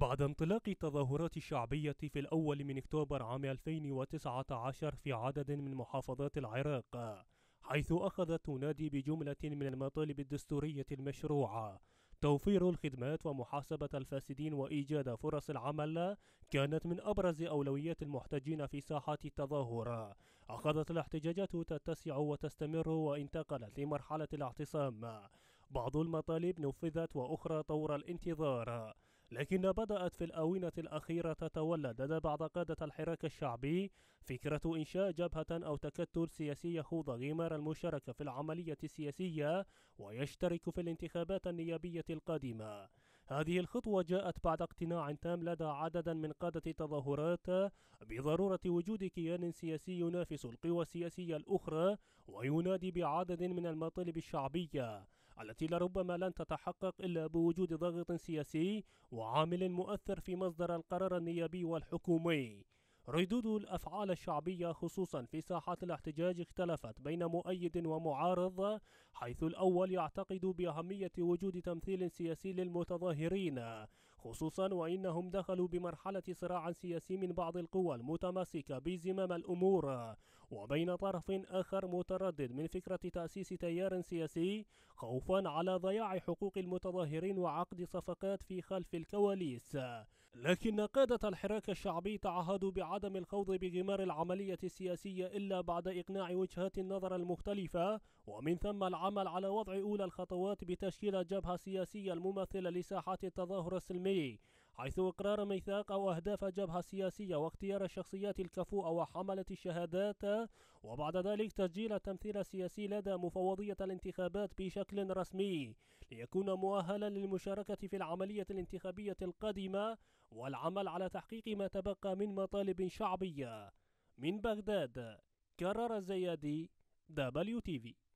بعد انطلاق التظاهرات الشعبية في الأول من أكتوبر عام 2019 في عدد من محافظات العراق، حيث أخذت تنادي بجملة من المطالب الدستورية المشروعة توفير الخدمات ومحاسبة الفاسدين وإيجاد فرص العمل كانت من أبرز أولويات المحتجين في ساحة التظاهر أخذت الاحتجاجات تتسع وتستمر وانتقلت لمرحلة الاعتصام بعض المطالب نفذت وأخرى طور الانتظار لكن بدأت في الآونة الأخيرة تتولد لدى بعض قادة الحراك الشعبي فكرة إنشاء جبهة أو تكتل سياسي يخوض غمار المشاركة في العملية السياسية ويشترك في الانتخابات النيابية القادمة. هذه الخطوة جاءت بعد اقتناع تام لدى عدد من قادة التظاهرات بضرورة وجود كيان سياسي ينافس القوى السياسية الأخرى وينادي بعدد من المطالب الشعبية التي لربما لن تتحقق إلا بوجود ضغط سياسي وعامل مؤثر في مصدر القرار النيابي والحكومي ردود الأفعال الشعبية خصوصا في ساحات الاحتجاج اختلفت بين مؤيد ومعارض حيث الأول يعتقد بأهمية وجود تمثيل سياسي للمتظاهرين خصوصا وإنهم دخلوا بمرحلة صراع سياسي من بعض القوى المتمسكة بزمام الأمور وبين طرف آخر متردد من فكرة تأسيس تيار سياسي خوفا على ضياع حقوق المتظاهرين وعقد صفقات في خلف الكواليس لكن قادة الحراك الشعبي تعهدوا بعدم الخوض بغمار العملية السياسية إلا بعد إقناع وجهات النظر المختلفة ومن ثم العمل على وضع أولى الخطوات بتشكيل الجبهة السياسية الممثلة لساحات التظاهر السلمي حيث إقرار ميثاق أو أهداف جبهة سياسية واختيار الشخصيات الكفوءة وحملة الشهادات وبعد ذلك تسجيل التمثيل السياسي لدى مفوضية الانتخابات بشكل رسمي ليكون مؤهلا للمشاركة في العملية الانتخابية القادمة والعمل على تحقيق ما تبقى من مطالب شعبية من بغداد كرر الزيادي دبليو تي في